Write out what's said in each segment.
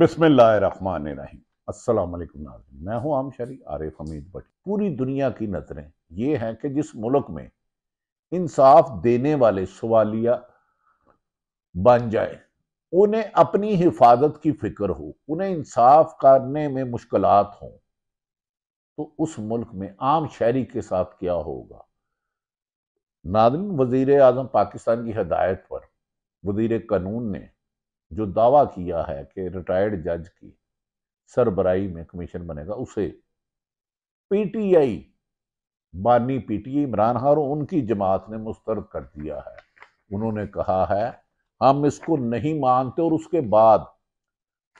बिसमान रही असलम नाजिन मैं हूं आम शरी आरिफ हमीद भट्टी पूरी दुनिया की नज़रें ये हैं कि जिस मुल्क में इंसाफ देने वाले सवालिया बन जाए उन्हें अपनी हिफाजत की फिक्र हो उन्हें इंसाफ करने में मुश्किल हों तो उस मुल्क में आम शहरी के साथ क्या होगा नादिन वजीर अजम पाकिस्तान की हदायत पर वजीर कानून ने जो दावा किया है कि रिटायर्ड जज की सरबराई में कमीशन बनेगा उसे पीटीआई बानी पीटीआई इमरान खान और उनकी जमात ने मुस्तरद कर दिया है उन्होंने कहा है हम इसको नहीं मानते और उसके बाद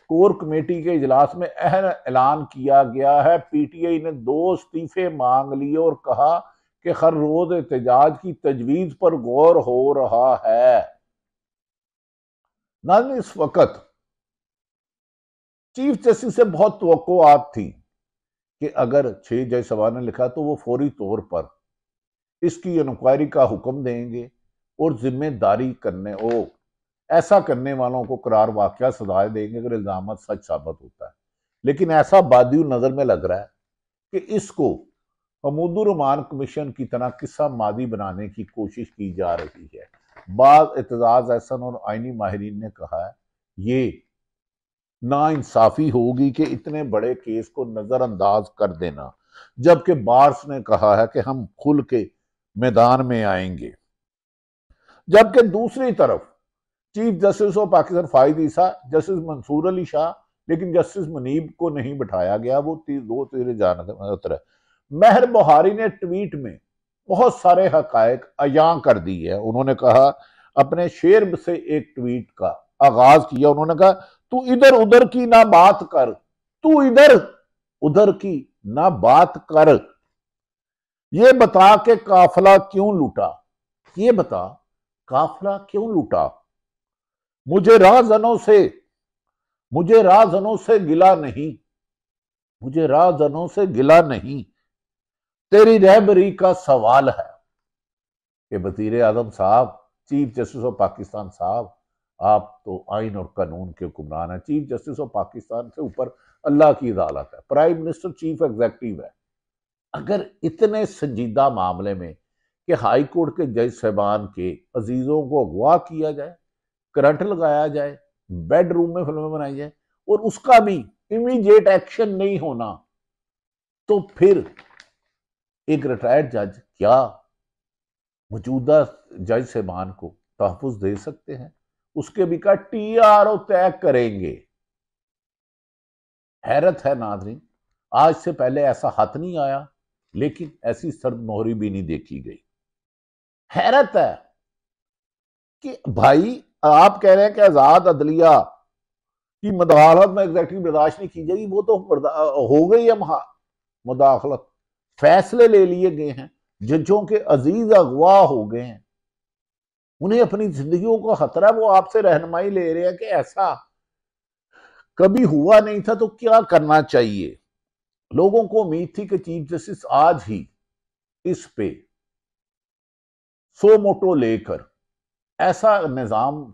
कोर कमेटी के इजलास में अहम ऐलान किया गया है पीटीआई ने दो इस्तीफे मांग लिए और कहा कि हर रोज एहतजाज की तजवीज़ पर गौर हो रहा है नान इस वक्त चीफ जस्टिस से बहुत तो थी कि अगर छह जय सभा ने लिखा तो वो फौरी तौर पर इसकी इंक्वायरी का हुक्म देंगे और जिम्मेदारी करने ओ ऐसा करने वालों को करार वाक़ सजाए देंगे अगर इल्ज़ाम सच साबित होता है लेकिन ऐसा बाद नज़र में लग रहा है कि इसको हमूदुरमान कमीशन की तरह किस्सा मादी बनाने की कोशिश की जा रही है बाद एतजाज़ एहसन और आइनी माहरीन ने कहा है ये नाानसाफ़ी होगी कि इतने बड़े केस को नज़रअंदाज कर देना जबकि बार्स ने कहा है कि हम खुल के मैदान में आएंगे जबकि दूसरी तरफ chief justice of Pakistan Faez Isa justice Mansoor Ali Shah लेकिन जस्टिस मुनीब को नहीं बिठाया गया वो ती, दो तीर जानतर है मेहर बुहारी ने ट्वीट में बहुत सारे हकायक अयां कर दी है उन्होंने कहा अपने शेर से एक ट्वीट का आगाज किया उन्होंने कहा तू इधर उधर की ना बात कर तू इधर उधर की ना बात कर ये बता के काफला क्यों लूटा ये बता काफला क्यों लूटा मुझे राजनों से मुझे राजनों से गिला नहीं मुझे राजनों से गिला नहीं तेरी रहबरी का सवाल है कि वजीर आजम साहब चीफ जस्टिस ऑफ पाकिस्तान साहब आप तो आइन और कानून के हुक्मरान हैं चीफ जस्टिस ऑफ पाकिस्तान से ऊपर अल्लाह की अदालत है प्राइम मिनिस्टर चीफ एग्जेक्टिव है अगर इतने संजीदा मामले में कि हाई कोर्ट के जज साहबान के अजीज़ों को अगवा किया जाए करंट लगाया जाए बेडरूम में फिल्में बनाई जाए और उसका भी इमीडिएट एक्शन नहीं होना तो फिर एक रिटायर्ड जज क्या मौजूदा जज साहबान को तहफ़ दे सकते हैं उसके भी कहा टी आर ओ तय करेंगे हैरत है नादरी आज से पहले ऐसा हाथ नहीं आया लेकिन ऐसी सर्द मोहरी भी नहीं देखी गई हैरत है कि भाई आप कह रहे हैं कि आज़ाद अदलिया की मदाखलत में एग्जैक्टली बर्दाश्त नहीं की जाएगी वो तो हो गई है मदाखलत फैसले ले लिए गए हैं जजों के अजीज अगवा हो गए हैं उन्हें अपनी जिंदगियों को खतरा वो आपसे रहनमाई ले रहे हैं कि ऐसा कभी हुआ नहीं था तो क्या करना चाहिए लोगों को उम्मीद थी कि चीफ जस्टिस आज ही इस पे सो मोटो लेकर ऐसा निज़ाम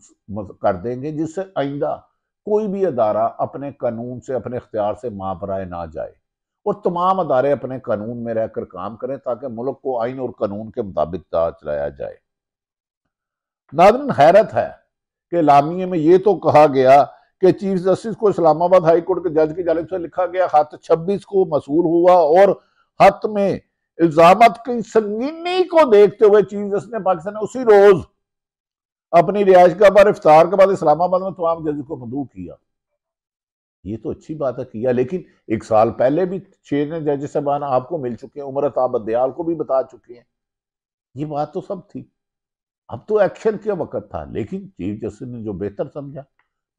कर देंगे जिससे आइंदा कोई भी अदारा अपने कानून से अपने इख्तियार से मापराए ना जाए और तमाम अदारे अपने कानून में रहकर काम करें ताकि मुल्क को आइन और कानून के मुताबिक चलाया जाए नादरन हैरत है कि लामिये में ये तो कहा गया कि चीफ जस्टिस को इस्लामाबाद हाई कोर्ट के जज की जानब से लिखा गया हथ छब्बीस को मसूल हुआ और हथ में इल्जाम की संगीनी को देखते हुए चीफ जस्टिस ने पाकिस्तान ने उसी रोज अपनी रिहायश का बार इफ्तार के बाद इस्लामाबाद में तमाम जज को मदू किया ये तो अच्छी बात है किया लेकिन एक साल पहले भी चेयरमैन जज साहबान आपको मिल चुके हैं उमर अताब दयाल को भी बता चुके हैं ये बात तो सब थी अब तो एक्शन का वक्त था लेकिन चीफ जस्टिस ने जो बेहतर समझा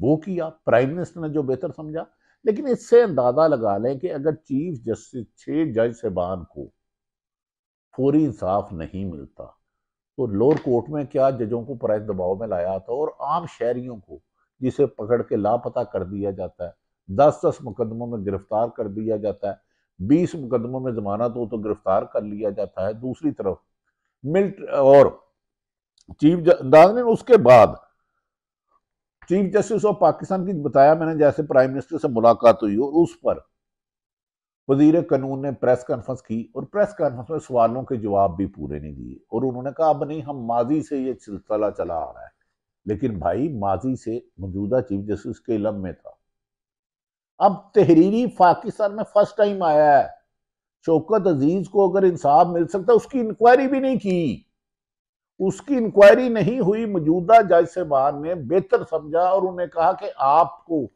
वो किया प्राइम मिनिस्टर ने जो बेहतर समझा लेकिन इससे अंदाजा लगा लें कि अगर चीफ जस्टिस छः जज साहबान को फौरी इंसाफ नहीं मिलता तो लोअर कोर्ट में क्या जजों को प्राइस दबाव में लाया था और आम शहरियों को जिसे पकड़ के लापता कर दिया जाता है दस दस मुकदमों में गिरफ्तार कर दिया जाता है बीस मुकदमों में जमानत हो तो गिरफ्तार कर लिया जाता है दूसरी तरफ मिल्ट और चीफ ने उसके बाद चीफ जस्टिस ऑफ पाकिस्तान की बताया मैंने जैसे प्राइम मिनिस्टर से मुलाकात हुई और उस पर वजीर कानून ने प्रेस कॉन्फ्रेंस की और प्रेस कॉन्फ्रेंस में सवालों के जवाब भी पूरे नहीं दिए और उन्होंने कहा अब नहीं हम माजी से ये सिलसिला चला आ रहा है लेकिन भाई माजी से मौजूदा चीफ जस्टिस के इलम में था अब तहरीरी पाकिस्तान में फर्स्ट टाइम आया है शौकत अजीज को अगर इंसाफ मिल सकता उसकी इंक्वायरी भी नहीं की उसकी इंक्वायरी नहीं हुई मौजूदा जज बाहर ने बेहतर समझा और उन्हें कहा कि आपको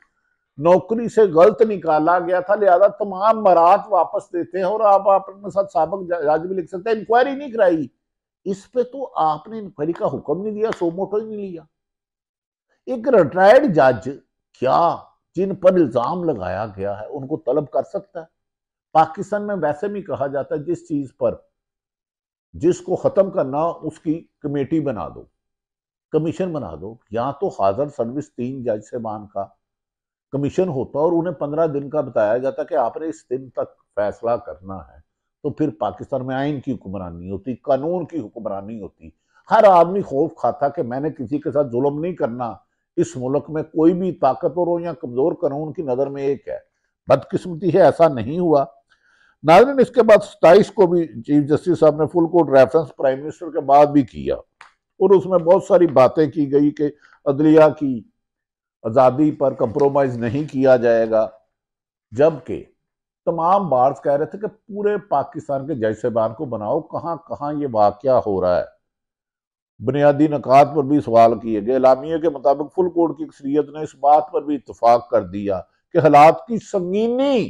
नौकरी से गलत निकाला गया था लिहाजा तमाम मरात वापस देते हैं और आप अपने साथ सबक जज भी लिख सकते हैं इंक्वायरी नहीं कराई इस पे तो आपने इंक्वायरी का हुक्म नहीं दिया सोमोटो ही नहीं लिया एक रिटायर्ड जज क्या जिन पर इल्ज़ाम लगाया गया है उनको तलब कर सकता है पाकिस्तान में वैसे भी कहा जाता है जिस चीज़ पर जिसको ख़त्म करना उसकी कमेटी बना दो कमीशन बना दो या तो हाज़र सर्विस तीन जज साहबान का कमीशन होता और उन्हें पंद्रह दिन का बताया जाता कि आपने इस दिन तक फैसला करना है तो फिर पाकिस्तान में आइन की हुक्मरानी होती कानून की हुक्मरानी होती हर आदमी खौफ खाता कि मैंने किसी के साथ जुल्म नहीं करना इस मुल्क में कोई भी ताकतवर हो या कमज़ोर कानून की नज़र में एक है बदकिस्मती है ऐसा नहीं हुआ नाजरन इसके बाद सताइस को भी चीफ जस्टिस साहब ने full court reference prime minister के बाद भी किया और उसमें बहुत सारी बातें की गई कि अदलिया की आज़ादी पर कंप्रोमाइज़ नहीं किया जाएगा जबकि तमाम बार्स कह रहे थे कि पूरे पाकिस्तान के जज साहबान को बनाओ कहाँ कहाँ ये वाक़ हो रहा है बुनियादी नकात पर भी सवाल किए गए इलामिया के मुताबिक फुल कोर्ट की अक्सरियत ने इस बात पर भी इतफाक कर दिया कि हालात की संगीनी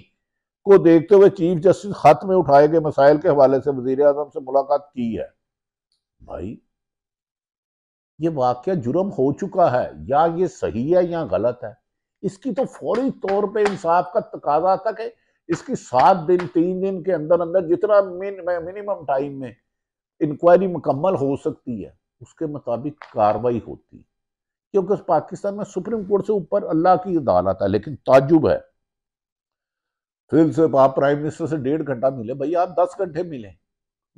को देखते हुए चीफ जस्टिस खत में उठाए गए मसाइल के हवाले से वजीर अजम से मुलाकात की है भाई ये वाक्य जुर्म हो चुका है या ये सही है या गलत है इसकी तो फौरी तौर पर इंसाफ का तकाजा तक है इसकी सात दिन तीन दिन के अंदर अंदर जितना मिनिमम टाइम में इंक्वायरी मुकम्मल हो सकती है उसके मुताबिक कार्रवाई होती क्योंकि उस पाकिस्तान में सुप्रीम कोर्ट से ऊपर अल्लाह की अदालत है लेकिन ताजुब है फिर से आप प्राइम मिनिस्टर से डेढ़ घंटा मिले भाई आप दस घंटे मिले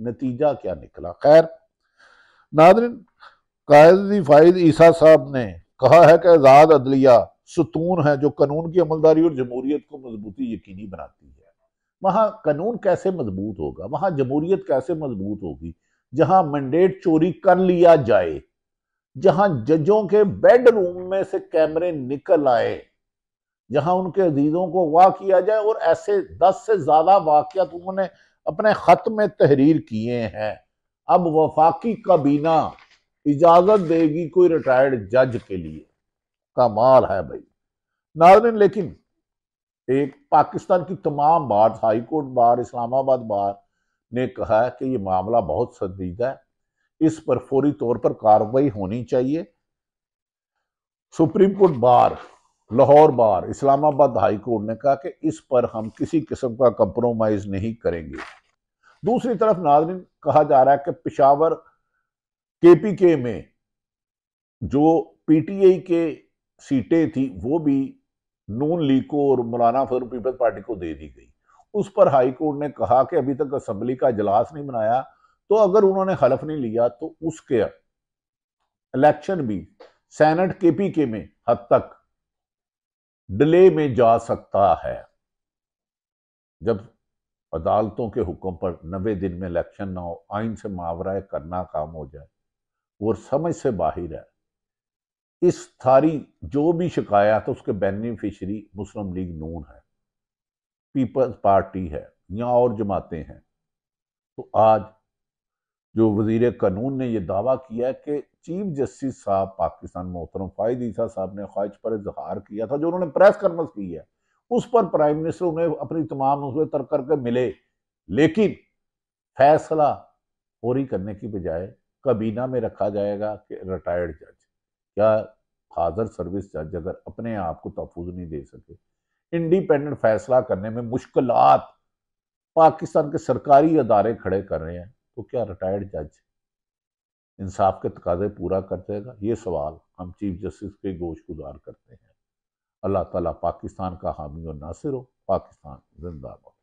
नतीजा क्या निकला खैर नादरिन कायदी फायद ईसा साहब ने कहा है कि आज़ाद अदलिया सुतून है जो कानून की अमलदारी और जमहूरियत को मजबूती यकीनी बनाती है वहां कानून कैसे मजबूत होगा वहां जमहूरियत कैसे मजबूत होगी जहां मैंडेट चोरी कर लिया जाए जहां जजों के बेडरूम में से कैमरे निकल आए जहां उनके अजीजों को वाह किया जाए और ऐसे दस से ज्यादा वाकत उन्होंने अपने खत में तहरीर किए हैं अब वफाकी काबीना इजाजत देगी कोई रिटायर्ड जज के लिए कमाल है भाई नाजन लेकिन एक पाकिस्तान की तमाम बार हाईकोर्ट बार इस्लामाबाद बार ने कहा कि ये मामला बहुत संजीदा है इस पर फौरी तौर पर कार्रवाई होनी चाहिए supreme court bar Lahore bar Islamabad high court ने कहा कि इस पर हम किसी किस्म का कंप्रोमाइज नहीं करेंगे दूसरी तरफ नाजरीन कहा जा रहा है कि पिशावर केपीके में जो पीटीआई के सीटें थी वो भी नून लीग को और मौलाना फजल पीपल्स पार्टी को दे दी गई उस पर हाई कोर्ट ने कहा कि अभी तक असम्बली का इजलास नहीं बनाया तो अगर उन्होंने हलफ नहीं लिया तो उसके इलेक्शन भी सेनेट केपी के में हद तक डिले में जा सकता है जब अदालतों के हुक्म पर नबे दिन में इलेक्शन ना हो आइन से मुआवरा करना काम हो जाए और समझ से बाहर है इस थारी जो भी शिकायत तो उसके बेनिफिशरी मुस्लिम लीग नून है पीपल्स पार्टी है या और जमातें हैं तो आज जो वजीर कानून ने यह दावा किया कि चीफ जस्टिस साहब पाकिस्तान मोहतरम फायद ईसा साहब ने ख्वाहिश पर इजहार किया था जो उन्होंने प्रेस कॉन्फ्रेंस की है उस पर प्राइम मिनिस्टर उन्हें अपनी तमाम उसमें तर करके मिले लेकिन फैसला पूरी करने की बजाय कबीना में रखा जाएगा कि रिटायर्ड जज या हाजर सर्विस जज अगर अपने आप को तहफुज नहीं दे सके इंडिपेंडेंट फैसला करने में मुश्किल पाकिस्तान के सरकारी अदारे खड़े कर रहे हैं तो क्या रिटायर्ड जज इंसाफ के तकाजे पूरा कर देगा ये सवाल हम चीफ जस्टिस के गोश गुजार करते हैं अल्लाह ताला पाकिस्तान का हामी और नासिर हो पाकिस्तान जिंदाबाद